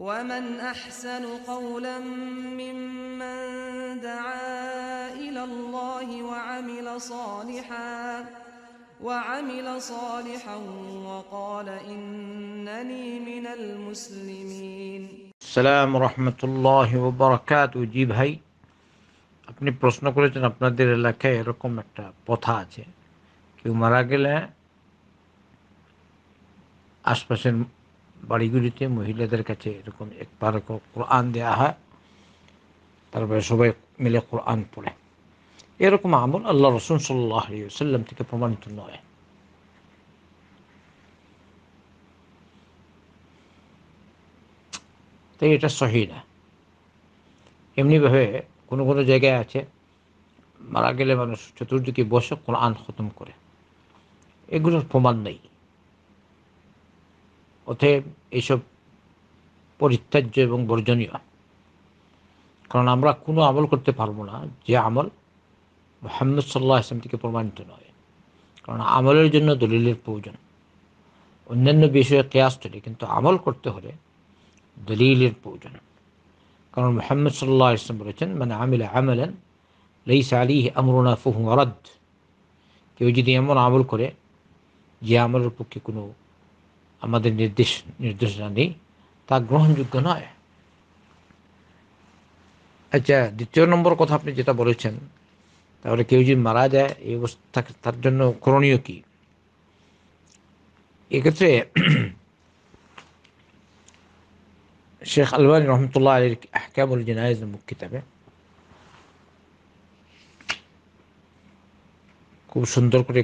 ومن أحسن قولا ممن دعا إلى الله وعمل صالحا وعمل صالحا وقال إنني من المسلمين السلام ورحمة الله وبركاته جيب هاي আপনি প্রশ্ন করেছেন আপনাদের এলাকায় এরকম একটা প্রথা আছে কেউ মারা গেলে আশপাশের বাড়িগুলিতে মহিলাদের কাছে এরকম একবার কোরআন দেওয়া হয় তারপরে সবাই মিলে কোরআন পড়ে এরকম আমল আল্লাহ রসুন সাল্লাহ্লাম থেকে প্রমাণিত নয় তাই এটা সহি না এমনিভাবে কোনো কোনো জায়গায় আছে মারা গেলে মানুষ চতুর্দিকে বসে কোরআন খতম করে এগুলোর প্রমাণ নেই অতএব এইসব পরিত্যাজ্য এবং বর্জনীয় কারণ আমরা কোনো আমল করতে পারবো না যে আমল মোহাম্মদ সাল্লাহ আসলাম থেকে প্রমাণিত নয় কারণ আমলের জন্য দলিলের প্রয়োজন অন্যান্য বিষয়ে কেয়াস চলে কিন্তু আমল করতে হলে দলিলের প্রয়োজন কারণ মোহাম্মদ সাল্লাহ ইসলাম বলেছেন মানে আমিলে আমেলেন লেইস আলী আমরুনা ফুহু অরাদ কেউ যদি এমন আমল করে যে আমলের পক্ষে কোনো আমাদের নির্দেশ নির্দেশনা নেই তা গ্রহণযোগ্য নয় আচ্ছা দ্বিতীয় নম্বর কথা আপনি যেটা বলেছেন তাহলে কেউ যদি মারা যায় এই অবস্থা তার জন্য করণীয় কি এক্ষেত্রে শেখ আলবানি রহমতুল্লাহ আলীর আহকামুল জিনায়েজ মুখ কিতাবে খুব সুন্দর করে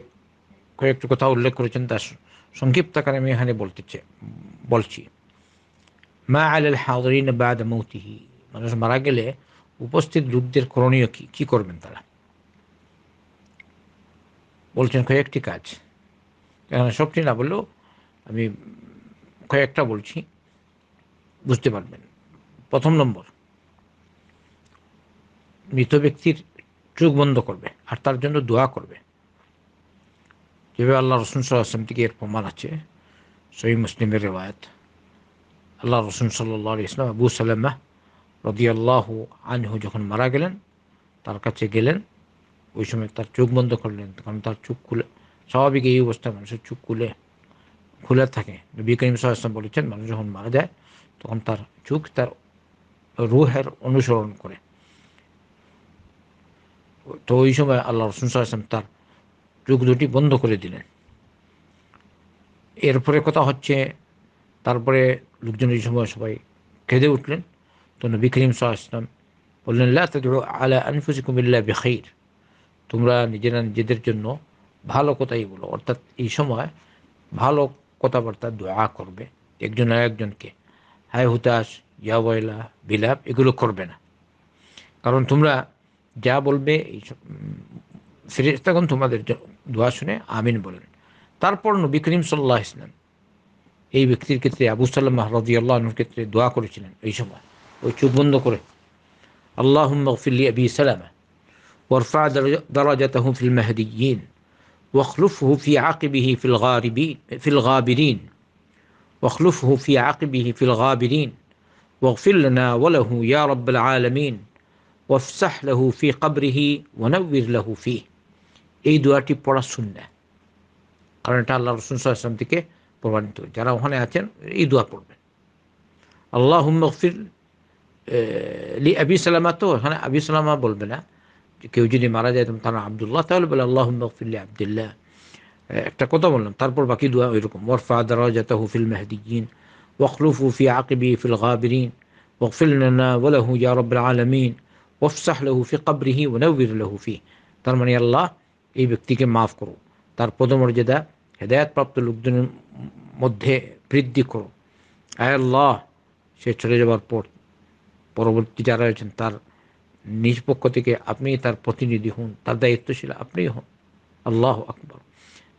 কয়েকটি কথা উল্লেখ করেছেন সংক্ষিপ্ত আকারে আমি এখানে বলতে বলছি মা আল হাউরিন বাদ মৌতিহি মানুষ মারা গেলে উপস্থিত লোকদের করণীয় কি কি করবেন তারা বলছেন কয়েকটি কাজ এখানে সবটি না বললেও আমি কয়েকটা বলছি বুঝতে পারবেন প্রথম নম্বর মৃত ব্যক্তির চোখ বন্ধ করবে আর তার জন্য দোয়া করবে যেভাবে আল্লাহ রসুন সাল্লাম থেকে এর প্রমাণ আছে সই মুসলিমের রেওয়ায়ত আল্লাহ রসুন সাল্লাহ ইসলাম আবু সাল্লামা রদিয়াল্লাহ আনহু যখন মারা গেলেন তার কাছে গেলেন ওই সময় তার চোখ বন্ধ করলেন কারণ তার চোখ খুলে স্বাভাবিক এই অবস্থায় মানুষের চোখ খুলে খুলে থাকে নবী সাল্লাম বলেছেন মানুষ যখন মারা যায় তখন তার চোখ তার রুহের অনুসরণ করে তো ওই সময় আল্লাহ রসুন সাল্লাম তার যুগ দুটি বন্ধ করে দিলেন এরপরে কথা হচ্ছে তারপরে লোকজন এই সময় সবাই খেদে উঠলেন তো নবী করিম সাল্লাম বললেন আলা কুমিল্লা বেখাইর তোমরা নিজেরা নিজেদের জন্য ভালো কথাই বলো অর্থাৎ এই সময় ভালো কথাবার্তা দোয়া করবে একজন একজনকে হায় হুতাশ ইয়া বয়লা বিলাপ এগুলো করবে না কারণ তোমরা যা বলবে এই তখন তোমাদের দোয়া শুনে আমিন বলেন তারপর নবী করিম সাল্লাহ ইসলাম এই ব্যক্তির ক্ষেত্রে আবু সাল্লাম হরদি আল্লাহনুর ক্ষেত্রে দোয়া করেছিলেন এই সময় ওই চোখ বন্ধ করে আল্লাহ ফিল্লি আবি সালামা ওরফা দরাজাত ফিল মাহদিয়ীন واخلفه في عقبه في الغاربين في الغابرين واخلفه في عقبه في الغابرين واغفر لنا وله يا رب العالمين وافسح له في قبره ونور له فيه এই দোয়াটি পড়া শুননা কারণ এটা আল্লাহ রসুল সাল্লাম থেকে প্রমাণিত যারা ওখানে আছেন এই দোয়া পড়বেন আল্লাহ হুম্মফির লি আবি সালামা তো ওখানে আবি সালামা বলবে না কেউ যদি মারা যায় তখন তারা আবদুল্লাহ তাহলে বলে আল্লাহ হুম্মফিল্লি আবদুল্লাহ একটা কথা বললাম তারপর বাকি দোয়া ওইরকম ওরফা দরাজাত হুফিল মেহদিগিন ওয়াকলুফ হুফি আকিবি ফিল গাবিরিন واغفر لنا وله يا رب العالمين وافسح له في قبره ونور له فيه তার মানে আল্লাহ এই ব্যক্তিকে মাফ করো তার পদমর্যাদা হেদায়তপ্রাপ্ত লোকজনের মধ্যে বৃদ্ধি করো আল্লাহ সে চলে যাওয়ার পর পরবর্তী যারা রয়েছেন তার নিজ পক্ষ থেকে আপনি তার প্রতিনিধি হন তার দায়িত্বশীল আপনি হন আল্লাহ আকবর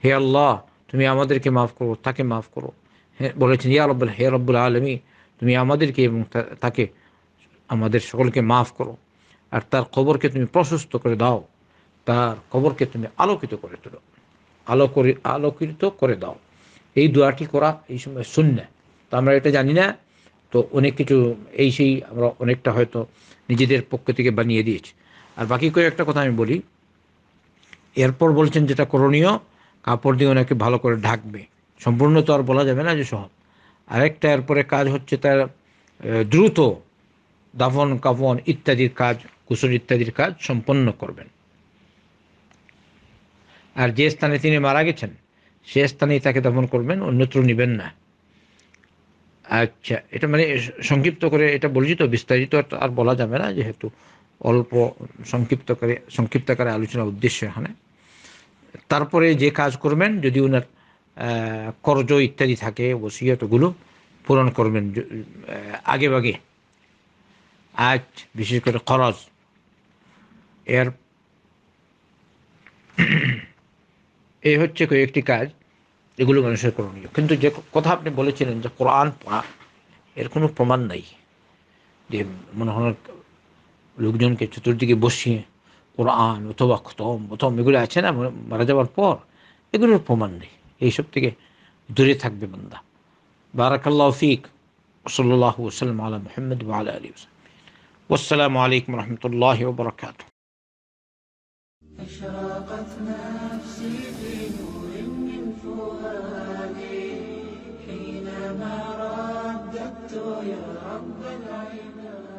হে আল্লাহ তুমি আমাদেরকে মাফ করো তাকে মাফ করো হ্যাঁ বলেছেন ইয়া রব্বুল হে রব্বুল আলমী তুমি আমাদেরকে এবং তাকে আমাদের সকলকে মাফ করো আর তার খবরকে তুমি প্রশস্ত করে দাও তার কবরকে তুমি আলোকিত করে তোলো আলোক আলোকিত করে দাও এই দোয়াটি করা এই সময় শূন্য তো আমরা এটা জানি না তো অনেক কিছু এই সেই আমরা অনেকটা হয়তো নিজেদের পক্ষ থেকে বানিয়ে দিয়েছি আর বাকি একটা কথা আমি বলি এরপর বলছেন যেটা করণীয় কাপড় দিয়ে ওনাকে ভালো করে ঢাকবে সম্পূর্ণ তো আর বলা যাবে না যে সহজ আরেকটা এরপরে কাজ হচ্ছে তার দ্রুত দাফন কাফন ইত্যাদির কাজ কুসুর ইত্যাদির কাজ সম্পন্ন করবেন আর যে স্থানে তিনি মারা গেছেন সে স্থানেই তাকে দমন করবেন অন্যত্র নেবেন না আচ্ছা এটা মানে সংক্ষিপ্ত করে এটা বলছি তো বিস্তারিত আর বলা যাবে না যেহেতু অল্প সংক্ষিপ্ত করে সংক্ষিপ্ত করে আলোচনার উদ্দেশ্য এখানে তারপরে যে কাজ করবেন যদি ওনার কর্জ ইত্যাদি থাকে ওসিয়তগুলো পূরণ করবেন আগে আগে আজ বিশেষ করে খরচ এর এই হচ্ছে কয়েকটি কাজ এগুলো মানুষের করণীয় কিন্তু যে কথা আপনি বলেছিলেন যে কোরআন পড়া এর কোনো প্রমাণ নাই যে মনে হয় লোকজনকে চতুর্দিকে বসিয়ে কোরআন অথবা খতম প্রথম এগুলো আছে না মারা যাওয়ার পর এগুলোর প্রমাণ নেই এইসব থেকে দূরে থাকবে বন্দা বারাকাল্লাহ ফিক ওসল্লাহ ওসলাম আলম মোহাম্মদ আলী ওসালামু আলাইকুম রহমতুল্লাহ বরকাত اشراقت نفسي في نور من فؤادي حينما رددت يا رب العباد